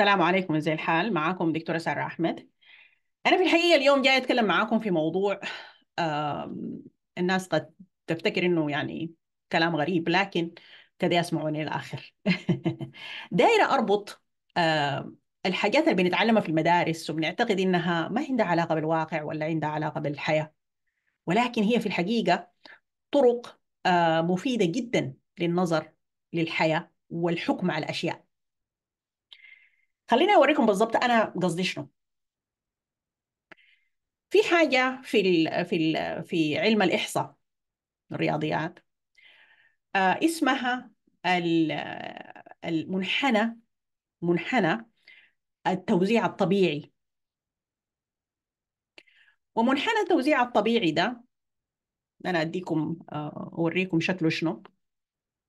السلام عليكم ازي الحال معاكم دكتورة سارة أحمد أنا في الحقيقة اليوم جاي أتكلم معاكم في موضوع الناس قد تفتكر إنه يعني كلام غريب لكن كده يسمعوني الآخر دايرة أربط الحاجات اللي بنتعلمها في المدارس وبنعتقد إنها ما عندها علاقة بالواقع ولا عندها علاقة بالحياة ولكن هي في الحقيقة طرق مفيدة جدا للنظر للحياة والحكم على الأشياء خليني اوريكم بالظبط انا قصدي شنو في حاجه في الـ في الـ في علم الاحصاء الرياضيات آه اسمها المنحنى منحنى التوزيع الطبيعي ومنحنى التوزيع الطبيعي ده انا اديكم آه، اوريكم شكله شنو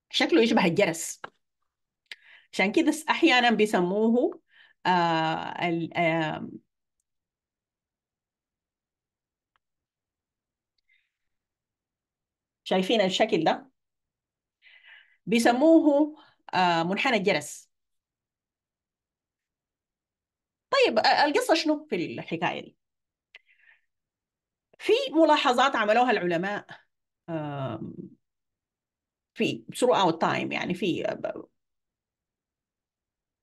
شكله يشبه الجرس عشان كده احيانا بيسموه آه، شايفين الشكل ده بيسموه آه، منحنى الجرس طيب آه، القصة شنو في الحكاية دي؟ في ملاحظات عملوها العلماء في ثرو اوت تايم يعني في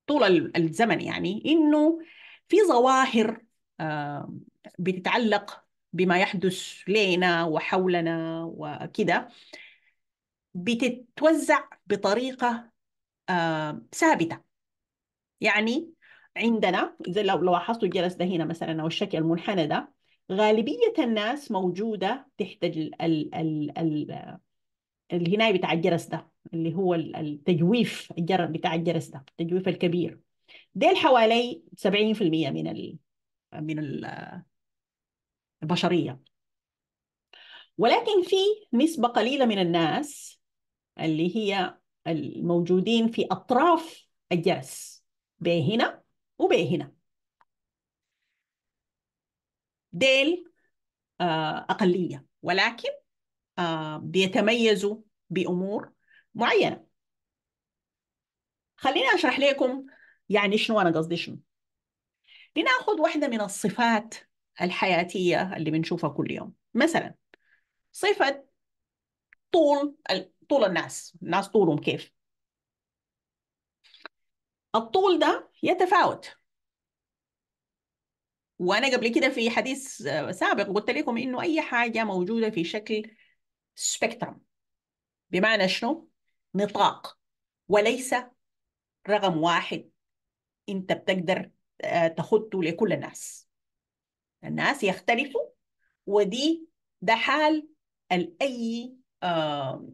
طول الزمن يعني انه في ظواهر بتتعلق بما يحدث لينا وحولنا وكده بتتوزع بطريقه ثابته يعني عندنا زي لو لاحظتوا الجرس ده هنا مثلا او الشكل المنحنى ده غالبيه الناس موجوده تحت ال ال ال ال الهنايه بتاع الجرس ده اللي هو التجويف الجر بتاع الجرس ده التجويف الكبير ديل حوالي 70% من ال من البشرية ولكن في نسبة قليلة من الناس اللي هي الموجودين في أطراف الجرس بهنا وبهنا ديل آه، أقلية ولكن آه، بيتميزوا بأمور معينه خليني اشرح لكم يعني شنو انا قصدي شنو لناخذ واحده من الصفات الحياتيه اللي بنشوفها كل يوم مثلا صفه طول طول الناس الناس طولهم كيف الطول ده يتفاوت وانا قبل كده في حديث سابق قلت لكم انه اي حاجه موجوده في شكل سبيكترم بمعنى شنو نطاق وليس رقم واحد انت بتقدر آه، تخطه لكل الناس الناس يختلفوا ودي ده حال الأي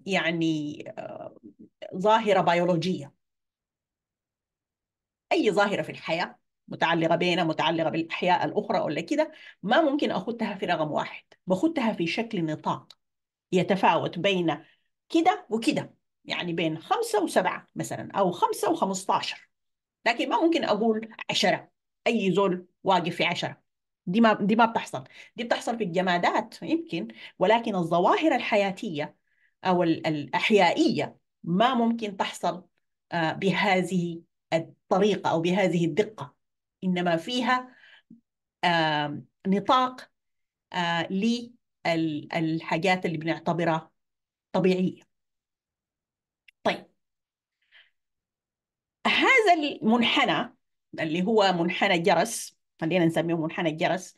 يعني ظاهره بيولوجيه اي ظاهره في الحياه متعلقه بينا متعلقه بالاحياء الاخرى ولا كده ما ممكن أخدتها في رقم واحد بخدها في شكل نطاق يتفاوت بين كده وكده يعني بين خمسة وسبعة مثلا أو خمسة وخمستاشر لكن ما ممكن أقول عشرة أي زول واقف في عشرة دي ما دي ما بتحصل دي بتحصل في الجمادات يمكن ولكن الظواهر الحياتية أو الأحيائية ما ممكن تحصل آه، بهذه الطريقة أو بهذه الدقة إنما فيها نطاق آه، للحاجات اللي بنعتبرها طبيعية هذا المنحنى اللي هو منحنى جرس خلينا نسميه منحنى الجرس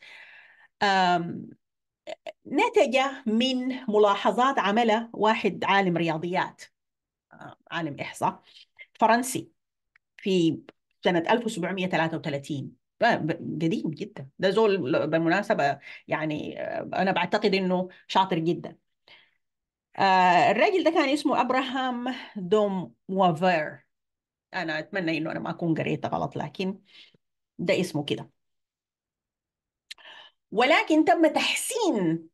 نتج من ملاحظات عملها واحد عالم رياضيات آه، عالم إحصاء فرنسي في سنة 1733 قديم جدا ده زول بالمناسبة يعني آه، أنا بعتقد إنه شاطر جدا آه، الراجل ده كان اسمه أبراهام دوم وافير انا اتمنى انه انا ما اكون قريتها غلط لكن ده اسمه كده ولكن تم تحسين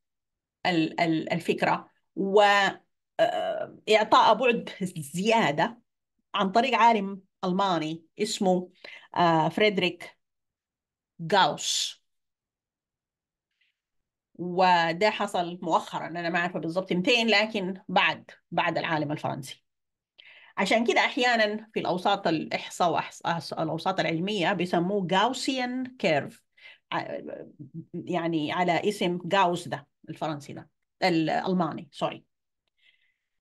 الفكره واعطاء آه، بعد زياده عن طريق عالم الماني اسمه آه، فريدريك جاوس وده حصل مؤخرا انا ما عارفه بالضبط متين لكن بعد بعد العالم الفرنسي عشان كده احيانا في الاوساط الاحصاء والاوساط العلميه بيسموه جاوسيان كيرف يعني على اسم جاوس ده الفرنسي ده الالماني سوري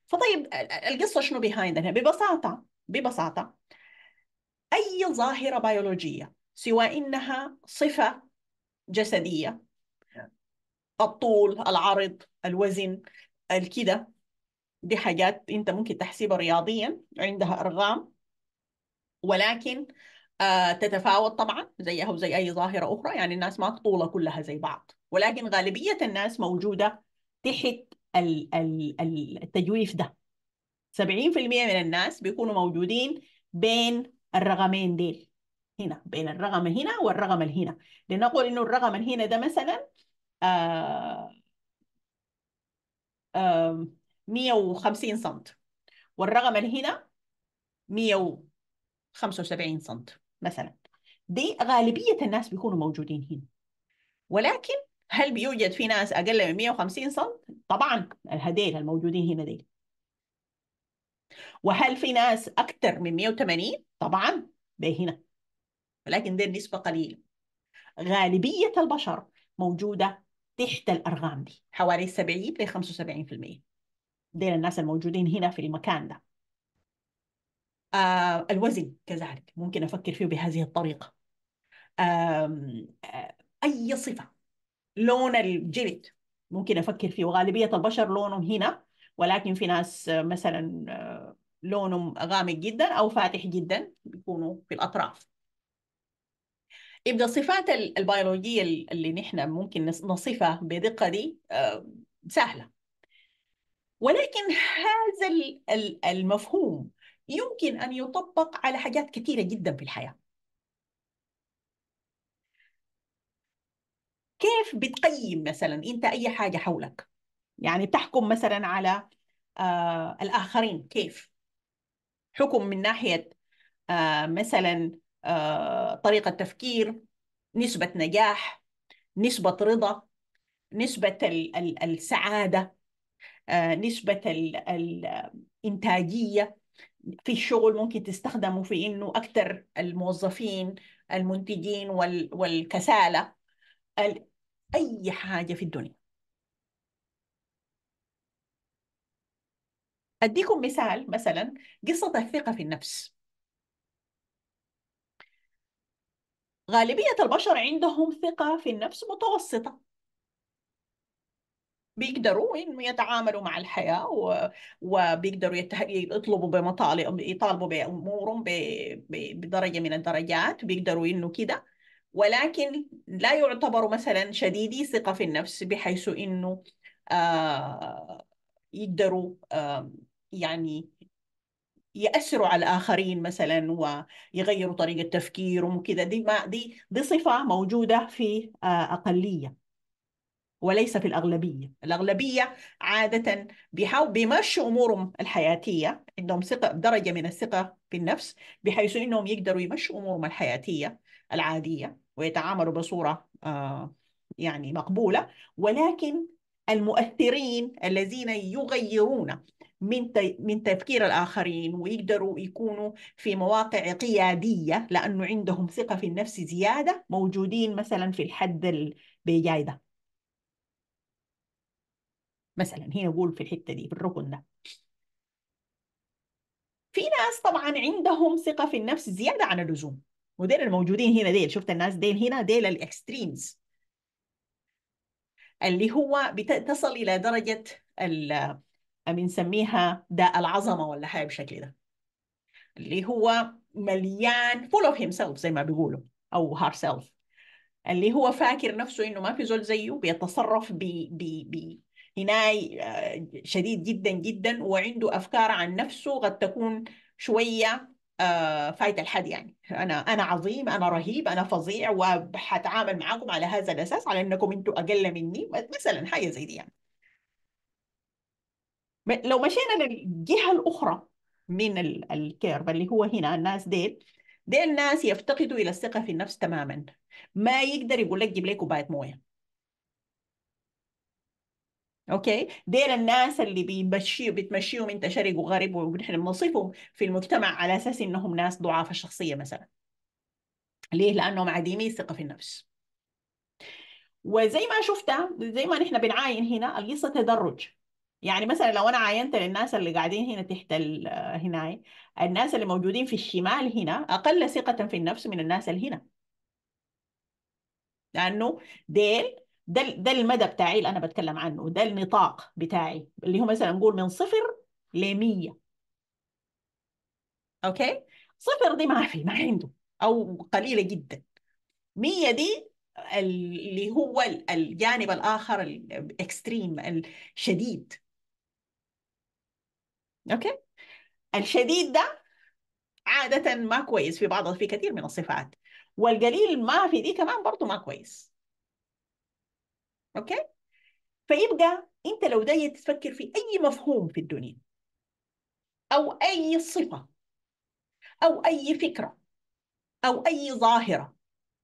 فطيب القصه شنو بيهايند ببساطه ببساطه اي ظاهره بيولوجيه سواء انها صفه جسديه الطول العرض الوزن الكده دي حاجات انت ممكن تحسبها رياضيا عندها ارقام ولكن آه، تتفاوت طبعا زيها وزي اي ظاهره اخرى يعني الناس ما طولة كلها زي بعض ولكن غالبيه الناس موجوده تحت التجويف ده 70% من الناس بيكونوا موجودين بين الرقمين ديل هنا بين الرقم هنا والرقم هنا لنقول انه الرقم هنا ده مثلا آه آه 150 سم والرقم اللي هنا 175 سم مثلا دي غالبية الناس بيكونوا موجودين هنا ولكن هل بيوجد في ناس أقل من 150 سم؟ طبعا الهديل الموجودين هنا دي وهل في ناس أكثر من 180؟ طبعا دي هنا ولكن دي النسبة قليلة غالبية البشر موجودة تحت الأرقام دي حوالي 70 ل 75% ديل الناس الموجودين هنا في المكان ده آه الوزن كذلك ممكن أفكر فيه بهذه الطريقة آه أي صفة لون الجلد ممكن أفكر فيه وغالبية البشر لونهم هنا ولكن في ناس آه، مثلا آه، لونهم غامق جدا أو فاتح جدا بيكونوا في الأطراف يبدأ الصفات البيولوجية اللي نحن ممكن نصفها بدقة دي آه، سهلة ولكن هذا المفهوم يمكن أن يطبق على حاجات كثيرة جدا في الحياة كيف بتقيم مثلا أنت أي حاجة حولك يعني بتحكم مثلا على آه الآخرين كيف حكم من ناحية آه مثلا آه طريقة تفكير نسبة نجاح نسبة رضا نسبة السعادة آه، نسبة الإنتاجية في الشغل ممكن تستخدمه في إنه أكثر الموظفين المنتجين والكسالة أي حاجة في الدنيا أديكم مثال مثلا قصة الثقة في النفس غالبية البشر عندهم ثقة في النفس متوسطة بيقدروا يتعاملوا مع الحياة وبيقدروا يطلبوا بمطالب يطالبوا بأمورهم بدرجة من الدرجات بيقدروا إنه كده ولكن لا يعتبروا مثلا شديدي ثقة في النفس بحيث إنه آ... آه، يقدروا آ... آه، يعني يأثروا على الآخرين مثلا ويغيروا طريقة تفكيرهم وكذا دي ما دي دي صفة موجودة في آ... آه، أقلية وليس في الأغلبية الأغلبية عادة بيمشوا أمورهم الحياتية عندهم ثقة درجة من الثقة في النفس بحيث أنهم يقدروا يمشوا أمورهم الحياتية العادية ويتعاملوا بصورة آه، يعني مقبولة ولكن المؤثرين الذين يغيرون من من تفكير الاخرين ويقدروا يكونوا في مواقع قياديه لانه عندهم ثقه في النفس زياده موجودين مثلا في الحد اللي ده مثلا هنا اقول في الحته دي في الركن ده في ناس طبعا عندهم ثقه في النفس زياده عن اللزوم وديل الموجودين هنا ديل شفت الناس ديل هنا ديل الاكستريمز اللي هو بتصل الى درجه بنسميها داء العظمه ولا حاجه بالشكل ده اللي هو مليان full of himself زي ما بيقولوا او هار سيلف اللي هو فاكر نفسه انه ما في زول زيه بيتصرف ب ب ب هناي آه، شديد جدا جدا وعنده أفكار عن نفسه قد تكون شوية آه، فايت الحد يعني أنا أنا عظيم أنا رهيب أنا فظيع وحتعامل معاكم على هذا الأساس على أنكم أنتوا أقل مني مثلا حاجة زي دي يعني لو مشينا للجهة الأخرى من الكيرب اللي هو هنا الناس ديل ديل الناس يفتقدوا إلى الثقة في النفس تماما ما يقدر يقول لك جيب لي كوباية موية اوكي ديل الناس اللي بيمشي بتمشيهم انت شرق وغرب ونحن بنصفهم في المجتمع على اساس انهم ناس ضعاف الشخصيه مثلا ليه لانهم عديمي الثقه في النفس وزي ما شفت زي ما نحن بنعاين هنا القصه تدرج يعني مثلا لو انا عاينت للناس اللي قاعدين هنا تحت هنا الناس اللي موجودين في الشمال هنا اقل ثقه في النفس من الناس اللي هنا لانه ديل ده ده المدى بتاعي اللي انا بتكلم عنه ده النطاق بتاعي اللي هو مثلا نقول من صفر ل 100 اوكي صفر دي ما في ما عنده او قليله جدا 100 دي اللي هو الجانب الاخر الاكستريم الشديد اوكي الشديد ده عاده ما كويس في بعض في كثير من الصفات والقليل ما في دي كمان برضه ما كويس اوكي فيبقى انت لو دايت تفكر في اي مفهوم في الدنيا او اي صفه او اي فكره او اي ظاهره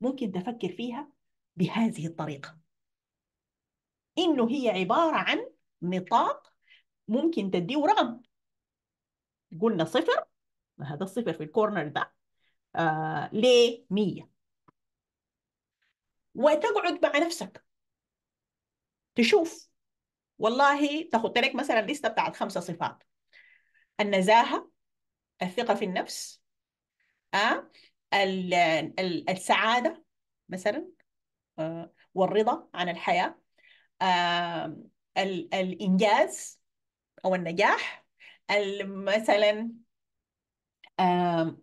ممكن تفكر فيها بهذه الطريقه انه هي عباره عن نطاق ممكن تديه رقم قلنا صفر هذا الصفر في الكورنر ده آه ليه 100 وتقعد مع نفسك تشوف والله تاخد لك مثلا لسته بتاعت خمسه صفات النزاهه الثقه في النفس آه السعاده مثلا آه، والرضا عن الحياه آه، الانجاز او النجاح مثلا آه،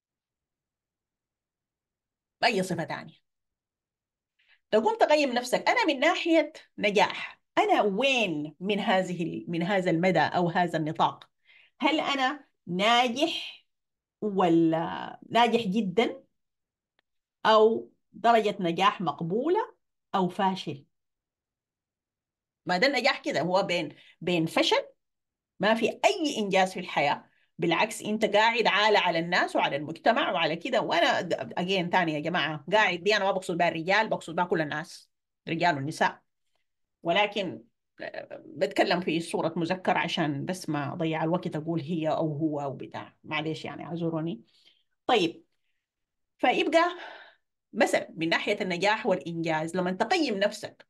اي صفه ثانيه لو قمت نفسك انا من ناحيه نجاح انا وين من هذه من هذا المدى او هذا النطاق هل انا ناجح ولا ناجح جدا او درجه نجاح مقبوله او فاشل ما ده النجاح كده هو بين بين فشل ما في اي انجاز في الحياه بالعكس انت قاعد عالة على الناس وعلى المجتمع وعلى كده وانا اجين ثاني يا جماعه قاعد دي انا ما بقصد بها الرجال بقصد بها كل الناس رجال والنساء ولكن آه، بتكلم في صورة مذكر عشان بس ما أضيع الوقت أقول هي أو هو أو بتاع معلش يعني اعذروني طيب فيبقى مثلا من ناحية النجاح والإنجاز لما تقيم نفسك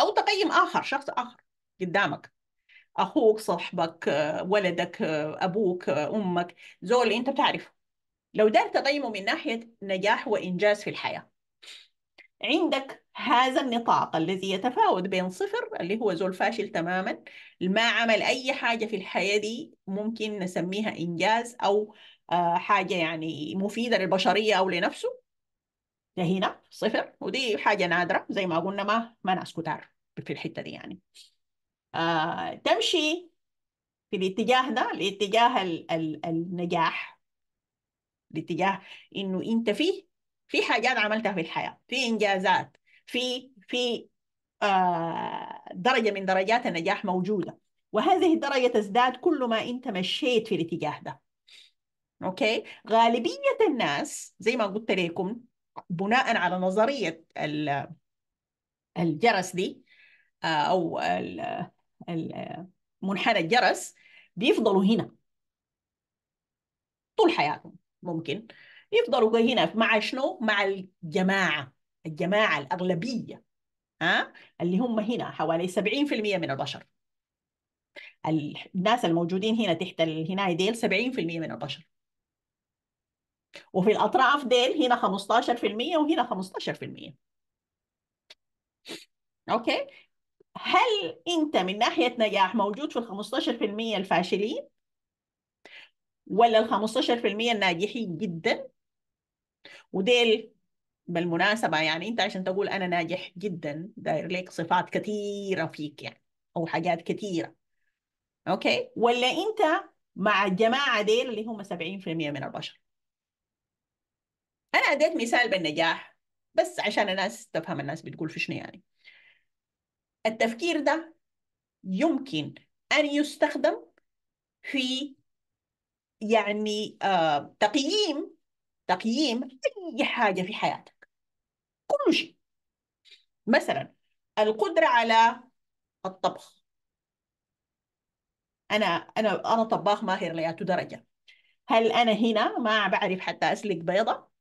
أو تقيم آخر شخص آخر قدامك اخوك صاحبك ولدك ابوك امك زول انت بتعرفه لو دار تقيمه من ناحيه نجاح وانجاز في الحياه عندك هذا النطاق الذي يتفاوت بين صفر اللي هو زول فاشل تماما ما عمل اي حاجه في الحياه دي ممكن نسميها انجاز او آه، حاجه يعني مفيده للبشريه او لنفسه ده هنا صفر ودي حاجه نادره زي ما قلنا ما ما ناس كتار في الحته دي يعني آه، تمشي في الاتجاه ده الاتجاه ال ال النجاح الاتجاه انه انت فيه في حاجات عملتها في الحياه في انجازات في في آه، درجه من درجات النجاح موجوده وهذه الدرجه تزداد كل ما انت مشيت في الاتجاه ده اوكي غالبيه الناس زي ما قلت لكم بناء على نظريه الجرس دي آه، او منحنى الجرس بيفضلوا هنا طول حياتهم ممكن يفضلوا هنا مع شنو؟ مع الجماعة الجماعة الأغلبية ها اللي هم هنا حوالي 70% من البشر الناس الموجودين هنا تحت هنا ديل 70% من البشر وفي الأطراف ديل هنا 15% وهنا 15% اوكي هل انت من ناحيه نجاح موجود في ال 15% الفاشلين ولا ال 15% الناجحين جدا وديل بالمناسبه يعني انت عشان تقول انا ناجح جدا داير لك صفات كثيره فيك يعني او حاجات كثيره اوكي ولا انت مع الجماعه ديل اللي هم 70% من البشر انا اديت مثال بالنجاح بس عشان الناس تفهم الناس بتقول في شنو يعني التفكير ده يمكن أن يستخدم في يعني آه، تقييم تقييم أي حاجة في حياتك كل شيء مثلا القدرة على الطبخ أنا أنا أنا طباخ ماهر لياتو درجة هل أنا هنا ما بعرف حتى أسلق بيضة؟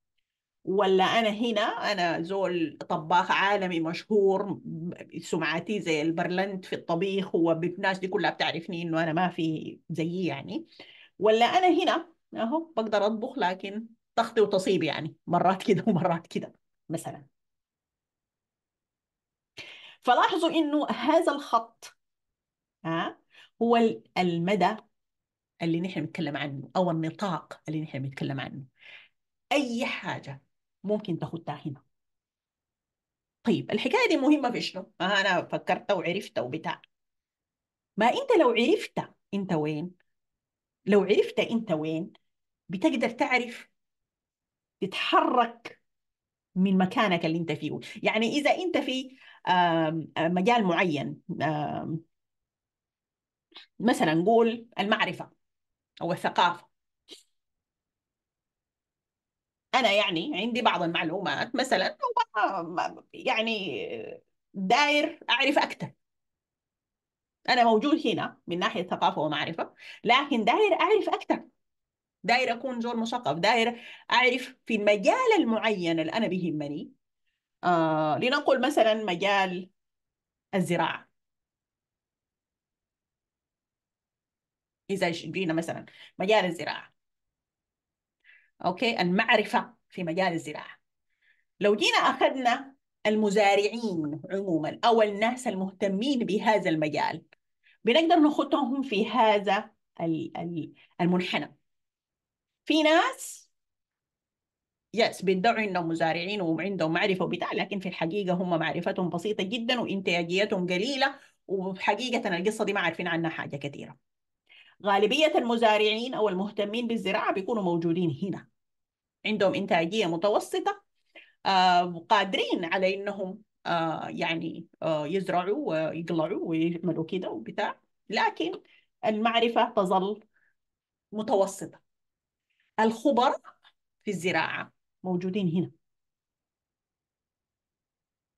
ولا انا هنا انا زول طباخ عالمي مشهور سمعتي زي البرلنت في الطبيخ والناس دي كلها بتعرفني انه انا ما في زيي يعني ولا انا هنا اهو بقدر اطبخ لكن تخطي وتصيب يعني مرات كده ومرات كده مثلا فلاحظوا انه هذا الخط ها هو المدى اللي نحن بنتكلم عنه او النطاق اللي نحن بنتكلم عنه اي حاجه ممكن تاخدها هنا طيب الحكايه دي مهمه في شنو؟ ما انا فكرت وعرفت وبتاع ما انت لو عرفت انت وين؟ لو عرفت انت وين بتقدر تعرف تتحرك من مكانك اللي انت فيه يعني اذا انت في مجال معين مثلا نقول المعرفه او الثقافه أنا يعني عندي بعض المعلومات مثلا يعني داير أعرف أكثر أنا موجود هنا من ناحية ثقافة ومعرفة لكن داير أعرف أكثر داير أكون زول مثقف داير أعرف في المجال المعين اللي أنا بيهمني آه لنقل مثلا مجال الزراعة إذا جينا مثلا مجال الزراعة أوكي المعرفة في مجال الزراعة لو جينا أخذنا المزارعين عموما أو الناس المهتمين بهذا المجال بنقدر نخطهم في هذا المنحنى في ناس يس بيدعوا انهم مزارعين وعندهم معرفه وبتاع لكن في الحقيقه هم معرفتهم بسيطه جدا وانتاجيتهم قليله وحقيقه القصه دي ما عارفين عنها حاجه كثيره. غالبيه المزارعين او المهتمين بالزراعه بيكونوا موجودين هنا عندهم إنتاجية متوسطة وقادرين آه، على إنهم آه، يعني آه، يزرعوا ويقلعوا ويعملوا كده وبتاع لكن المعرفة تظل متوسطة الخبراء في الزراعة موجودين هنا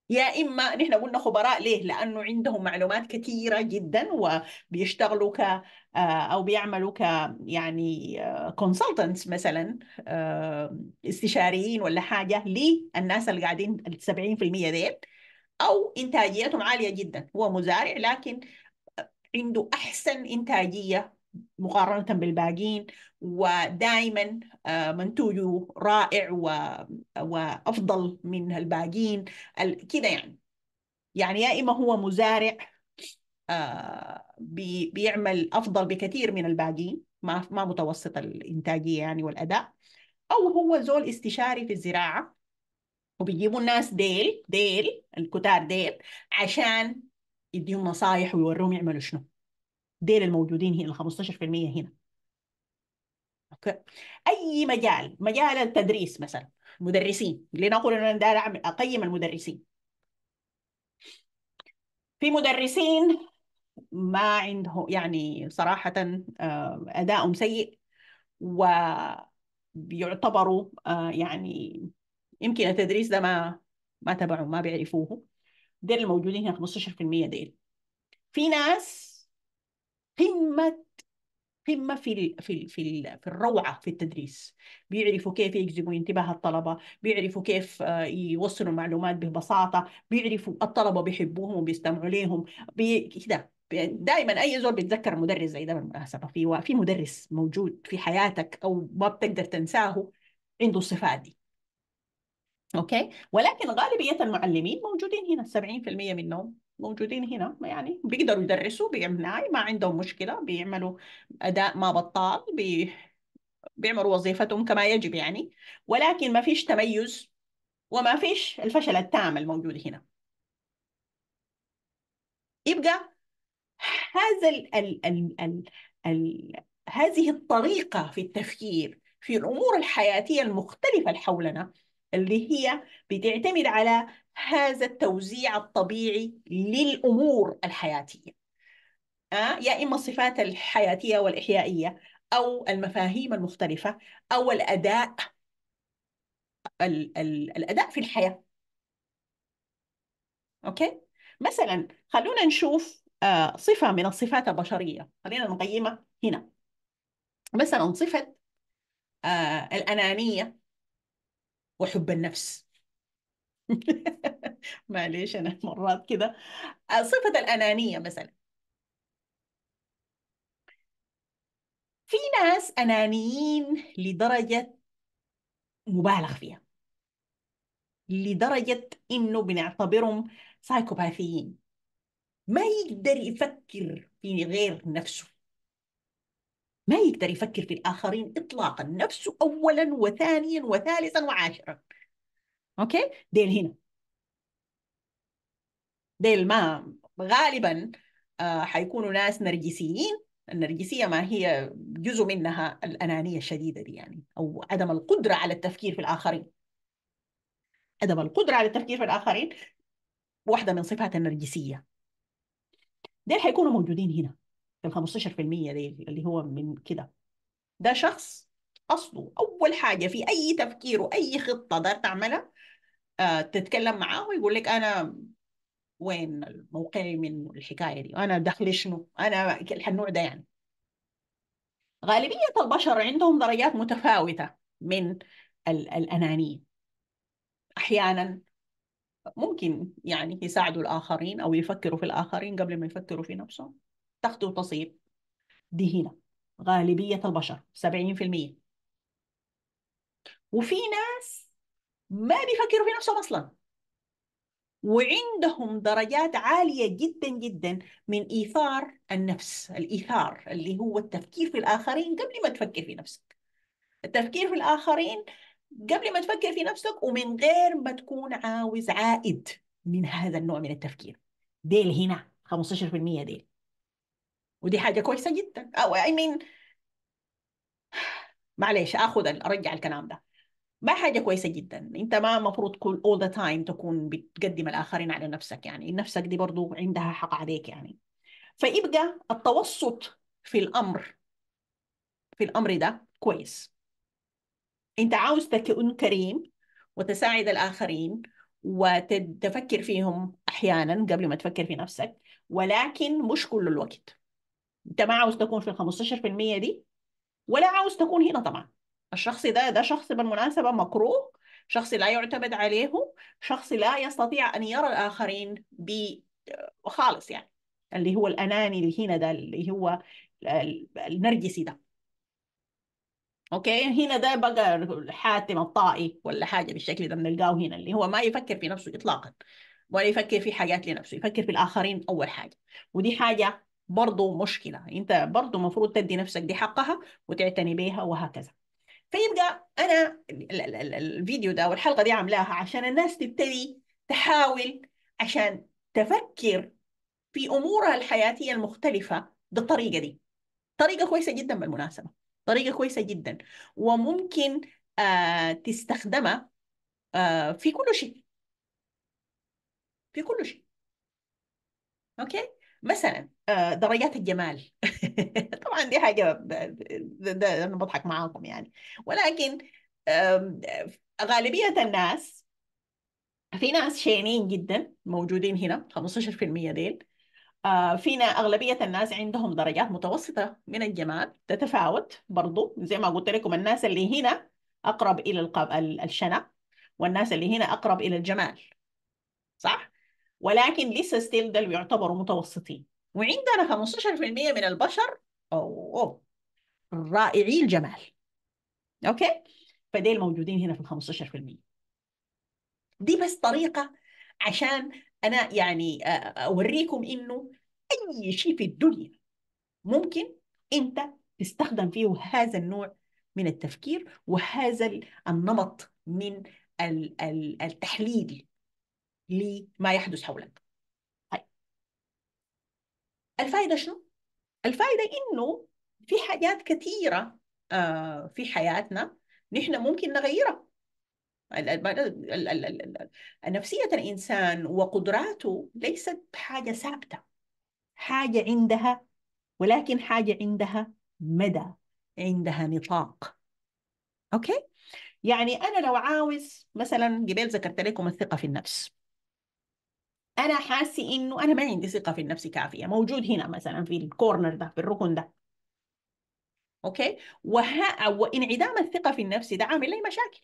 يا اما نحن قلنا خبراء ليه؟ لانه عندهم معلومات كثيره جدا وبيشتغلوا ك آه، او بيعملوا ك يعني كونسلتنتس آه، مثلا آه، استشاريين ولا حاجه للناس اللي قاعدين ال 70% ديل او انتاجيتهم عاليه جدا هو مزارع لكن عنده احسن انتاجيه مقارنة بالباقين ودائما آه، منتوجه رائع وأفضل من الباقين كده يعني يعني يا إما هو مزارع آه، بيعمل أفضل بكثير من الباقين ما ما متوسط الإنتاجية يعني والأداء أو هو زول استشاري في الزراعة وبيجيبوا الناس ديل ديل الكتار ديل عشان يديهم نصايح ويوروهم يعملوا شنو ديل الموجودين هنا 15% هنا اوكي اي مجال مجال التدريس مثلا مدرسين لنقول ان انا داير اعمل اقيم المدرسين في مدرسين ما عندهم يعني صراحة آه، أدائهم سيء ويعتبروا آه، يعني يمكن التدريس ده ما ما تبعوا ما بيعرفوه ديل الموجودين هنا 15% ديل في ناس قمه قمه في الـ في الـ في, الـ في الروعه في التدريس بيعرفوا كيف يجذبوا انتباه الطلبه بيعرفوا كيف آه، يوصلوا المعلومات ببساطه بيعرفوا الطلبه بيحبوهم وبيستمعوا لهم بي... كده يعني دائما اي زول بيتذكر مدرس زي ده بالمناسبه في في مدرس موجود في حياتك او ما بتقدر تنساه عنده الصفات دي اوكي ولكن غالبيه المعلمين موجودين هنا 70% منهم موجودين هنا يعني بيقدروا يدرسوا بإمناع ما عندهم مشكلة بيعملوا أداء ما بطال بي... بيعملوا وظيفتهم كما يجب يعني ولكن ما فيش تميز وما فيش الفشل التام الموجود هنا يبقى هذا ال ال ال ال ال هذه الطريقة في التفكير في الأمور الحياتية المختلفة اللي حولنا اللي هي بتعتمد على هذا التوزيع الطبيعي للأمور الحياتية أه؟ يا إما الصفات الحياتية والإحيائية أو المفاهيم المختلفة أو الأداء الـ الـ الأداء في الحياة أوكي؟ مثلا خلونا نشوف آه، صفة من الصفات البشرية خلينا نقيمها هنا مثلا صفة آه، الأنانية وحب النفس معليش أنا مرات كده آه، صفة الأنانية مثلا في ناس أنانيين لدرجة مبالغ فيها لدرجة إنه بنعتبرهم سايكوباثيين ما يقدر يفكر في غير نفسه ما يقدر يفكر في الآخرين إطلاقا نفسه أولا وثانيا وثالثا وعاشرا اوكي ديل هنا ديل ما غالبا آه، حيكونوا ناس نرجسيين النرجسية ما هي جزء منها الأنانية الشديدة دي يعني أو عدم القدرة على التفكير في الآخرين عدم القدرة على التفكير في الآخرين واحدة من صفات النرجسية ديل حيكونوا موجودين هنا في ال 15% ديل اللي هو من كده ده شخص أصله أول حاجة في أي تفكير وأي خطة دار تعملها آه، تتكلم معاه ويقول لك انا وين موقعي من الحكايه دي انا دخلي شنو انا النوع ده يعني غالبيه البشر عندهم درجات متفاوته من الانانيه احيانا ممكن يعني يساعدوا الاخرين او يفكروا في الاخرين قبل ما يفكروا في نفسهم تاخذوا وتصيب دي هنا غالبيه البشر 70% وفي ناس ما بيفكروا في نفسهم اصلا وعندهم درجات عالية جدا جدا من إيثار النفس الإيثار اللي هو التفكير في الآخرين قبل ما تفكر في نفسك التفكير في الآخرين قبل ما تفكر في نفسك ومن غير ما تكون عاوز عائد من هذا النوع من التفكير ديل هنا 15% ديل ودي حاجة كويسة جدا أو I mean معلش أخذ أرجع الكلام ده ما حاجه كويسه جدا انت ما المفروض كل اول ذا تايم تكون بتقدم الاخرين على نفسك يعني نفسك دي برضو عندها حق عليك يعني فيبقى التوسط في الامر في الامر ده كويس انت عاوز تكون كريم وتساعد الاخرين وتفكر فيهم احيانا قبل ما تفكر في نفسك ولكن مش كل الوقت انت ما عاوز تكون في ال 15% دي ولا عاوز تكون هنا طبعا الشخص ده ده شخص بالمناسبة مكروه شخص لا يعتمد عليه شخص لا يستطيع أن يرى الآخرين ب خالص يعني اللي هو الأناني اللي هنا ده اللي هو النرجسي ده اوكي هنا ده بقى الحاتم الطائي ولا حاجه بالشكل ده بنلقاه هنا اللي هو ما يفكر في نفسه اطلاقا ولا يفكر في حاجات لنفسه يفكر في الاخرين اول حاجه ودي حاجه برضه مشكله انت برضه المفروض تدي نفسك دي حقها وتعتني بيها وهكذا فيبقى انا الفيديو ده والحلقه دي عاملاها عشان الناس تبتدي تحاول عشان تفكر في امورها الحياتيه المختلفه بالطريقه دي طريقه كويسه جدا بالمناسبه طريقه كويسه جدا وممكن آه، تستخدمها آه، في كل شيء في كل شيء اوكي مثلا آه، درجات الجمال طبعا دي حاجه ده, ده انا بضحك معاكم يعني ولكن غالبيه الناس في ناس شينين جدا موجودين هنا 15% ديل آه، فينا أغلبية الناس عندهم درجات متوسطة من الجمال تتفاوت برضو زي ما قلت لكم الناس اللي هنا أقرب إلى القب... الشنب والناس اللي هنا أقرب إلى الجمال صح؟ ولكن لسه ستيل ده يعتبروا متوسطين وعندنا 15% من البشر أو, أو رائعي الجمال أوكي فديل موجودين هنا في ال 15% دي بس طريقة عشان أنا يعني آه، آه، أوريكم إنه أي شيء في الدنيا ممكن أنت تستخدم فيه هذا النوع من التفكير وهذا النمط من التحليل لما يحدث حولك الفائدة شنو؟ الفائدة إنه في حاجات كثيرة آه، في حياتنا نحن ممكن نغيرها نفسية الإنسان وقدراته ليست حاجة ثابتة حاجة عندها ولكن حاجة عندها مدى عندها نطاق أوكي؟ يعني أنا لو عاوز مثلا قبل ذكرت لكم الثقة في النفس انا حاسه انه انا ما عندي ثقه في النفس كافيه موجود هنا مثلا في الكورنر ده في الركن ده اوكي وها وانعدام الثقه في النفس ده عامل لي مشاكل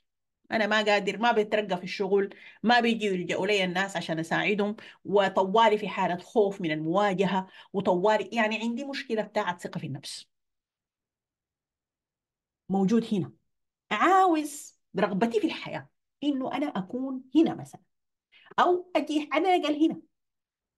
انا ما قادر ما بترقى في الشغل ما بيجوا يلجأوا لي الناس عشان اساعدهم وطوالي في حاله خوف من المواجهه وطوالي يعني عندي مشكله بتاعت ثقه في النفس موجود هنا عاوز رغبتي في الحياه انه انا اكون هنا مثلا او اجي على الاقل هنا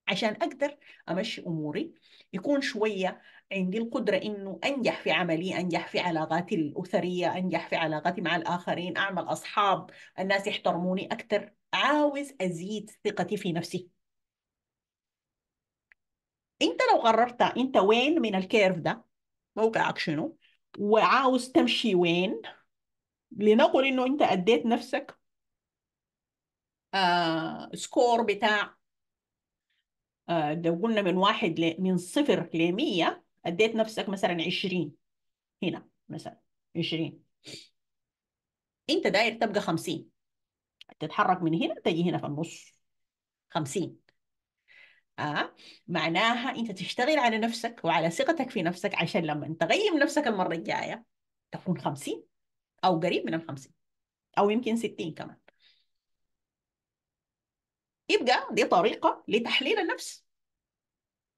عشان اقدر امشي اموري يكون شويه عندي القدره انه انجح في عملي انجح في علاقاتي الاسريه انجح في علاقاتي مع الاخرين اعمل اصحاب الناس يحترموني اكثر عاوز ازيد ثقتي في نفسي انت لو قررت انت وين من الكيرف ده موقعك شنو وعاوز تمشي وين لنقل انه انت اديت نفسك سكور آه، بتاع آه، لو قلنا من واحد ل... من صفر ل 100 اديت نفسك مثلا 20 هنا مثلا 20 انت داير تبقى 50 تتحرك من هنا تجي هنا في النص 50 آه معناها انت تشتغل على نفسك وعلى ثقتك في نفسك عشان لما تقيم نفسك المره الجايه تكون 50 او قريب من ال 50 او يمكن 60 كمان يبقى دي طريقة لتحليل النفس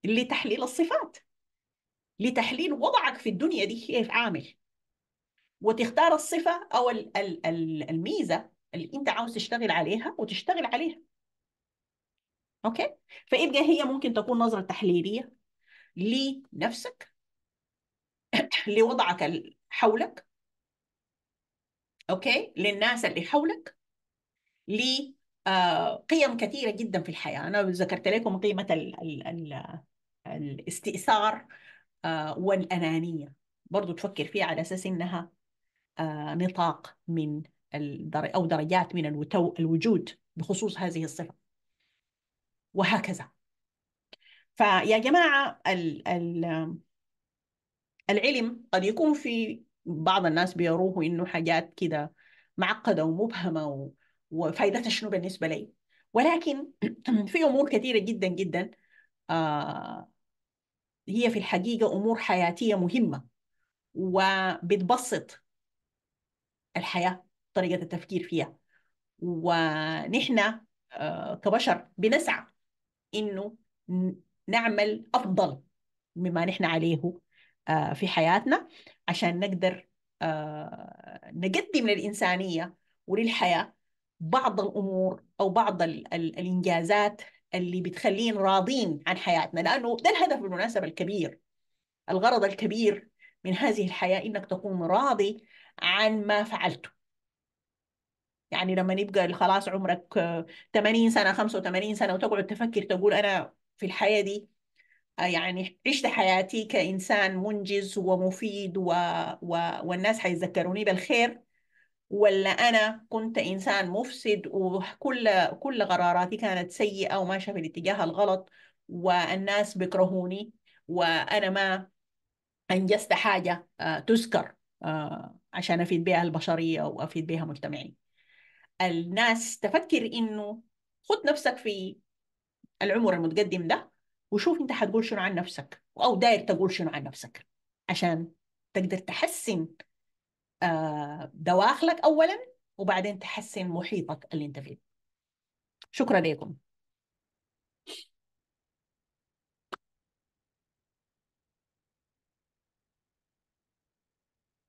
لتحليل الصفات لتحليل وضعك في الدنيا دي كيف عامل وتختار الصفة أو الميزة اللي أنت عاوز تشتغل عليها وتشتغل عليها أوكي؟ فيبقى هي ممكن تكون نظرة تحليلية لنفسك لوضعك حولك أوكي؟ للناس اللي حولك لي آه، قيم كثيره جدا في الحياه انا ذكرت لكم قيمه الـ الـ الـ الاستئثار آه، والانانيه برضو تفكر فيها على اساس انها آه، نطاق من او درجات من الوجود بخصوص هذه الصفه وهكذا فيا جماعه العلم قد يكون في بعض الناس بيروه انه حاجات كده معقده ومبهمه وفائدتها شنو بالنسبه لي ولكن في امور كثيره جدا جدا آه، هي في الحقيقه امور حياتيه مهمه وبتبسط الحياه طريقه التفكير فيها ونحن آه، كبشر بنسعى انه نعمل افضل مما نحن عليه آه، في حياتنا عشان نقدر نقدم للانسانيه وللحياه بعض الامور او بعض الـ الـ الانجازات اللي بتخلينا راضين عن حياتنا لانه ده الهدف بالمناسبه الكبير الغرض الكبير من هذه الحياه انك تكون راضي عن ما فعلته يعني لما يبقى خلاص عمرك 80 سنه 85 سنه وتقعد تفكر تقول انا في الحياه دي آه، يعني عشت حياتي كإنسان منجز ومفيد و... و... والناس حيتذكروني بالخير ولا أنا كنت إنسان مفسد وكل كل قراراتي كانت سيئة وماشية في الاتجاه الغلط والناس بيكرهوني وأنا ما أنجزت حاجة آه، تذكر آه، عشان أفيد بها البشرية وأفيد بها مجتمعي الناس تفكر إنه خد نفسك في العمر المتقدم ده وشوف أنت حتقول شنو عن نفسك أو داير تقول شنو عن نفسك عشان تقدر تحسن آه، دواخلك اولا وبعدين تحسن محيطك اللي انت فيه شكرا لكم